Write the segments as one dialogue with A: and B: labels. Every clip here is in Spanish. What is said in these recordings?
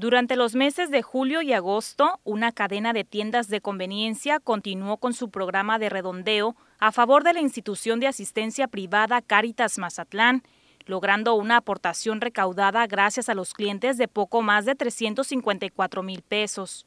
A: Durante los meses de julio y agosto, una cadena de tiendas de conveniencia continuó con su programa de redondeo a favor de la institución de asistencia privada Caritas Mazatlán, logrando una aportación recaudada gracias a los clientes de poco más de 354 mil pesos.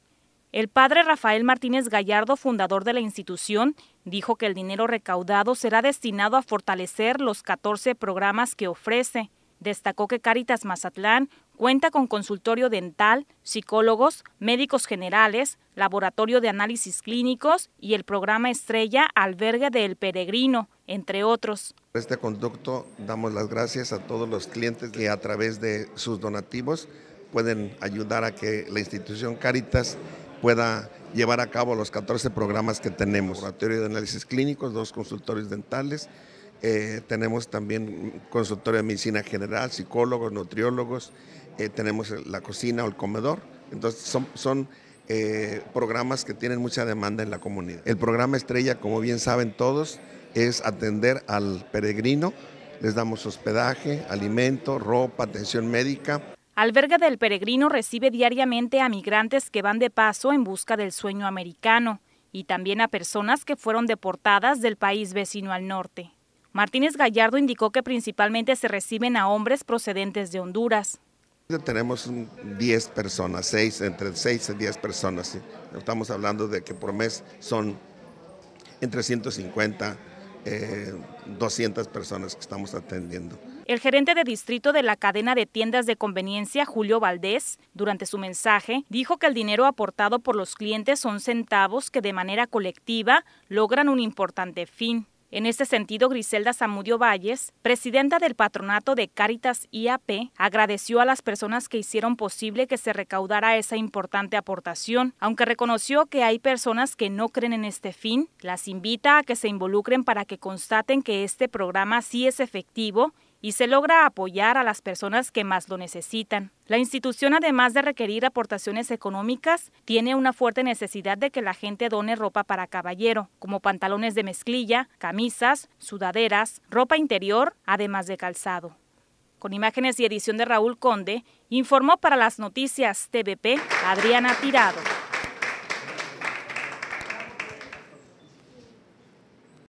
A: El padre Rafael Martínez Gallardo, fundador de la institución, dijo que el dinero recaudado será destinado a fortalecer los 14 programas que ofrece, Destacó que Caritas Mazatlán cuenta con consultorio dental, psicólogos, médicos generales, laboratorio de análisis clínicos y el programa estrella Albergue del Peregrino, entre otros.
B: Por este conducto damos las gracias a todos los clientes que a través de sus donativos pueden ayudar a que la institución Caritas pueda llevar a cabo los 14 programas que tenemos. Laboratorio de análisis clínicos, dos consultorios dentales, eh, tenemos también consultorio de medicina general, psicólogos, nutriólogos, eh, tenemos la cocina o el comedor. Entonces son, eh, programas que tienen mucha demanda en la comunidad. El programa estrella, como bien saben todos, es atender al peregrino. Les damos hospedaje, alimento, ropa, atención médica.
A: Alberga del Peregrino recibe diariamente a migrantes que van de paso en busca del sueño americano y también a personas que fueron deportadas del país vecino al norte. Martínez Gallardo indicó que principalmente se reciben a hombres procedentes de Honduras.
B: Tenemos 10 personas, entre 6 y 10 personas. Estamos hablando de que por mes son entre 150 eh, 200 personas que estamos atendiendo.
A: El gerente de distrito de la cadena de tiendas de conveniencia, Julio Valdés, durante su mensaje, dijo que el dinero aportado por los clientes son centavos que de manera colectiva logran un importante fin. En este sentido, Griselda Zamudio Valles, presidenta del patronato de Cáritas IAP, agradeció a las personas que hicieron posible que se recaudara esa importante aportación, aunque reconoció que hay personas que no creen en este fin, las invita a que se involucren para que constaten que este programa sí es efectivo y se logra apoyar a las personas que más lo necesitan. La institución, además de requerir aportaciones económicas, tiene una fuerte necesidad de que la gente done ropa para caballero, como pantalones de mezclilla, camisas, sudaderas, ropa interior, además de calzado. Con imágenes y edición de Raúl Conde, informó para las noticias TVP Adriana Tirado.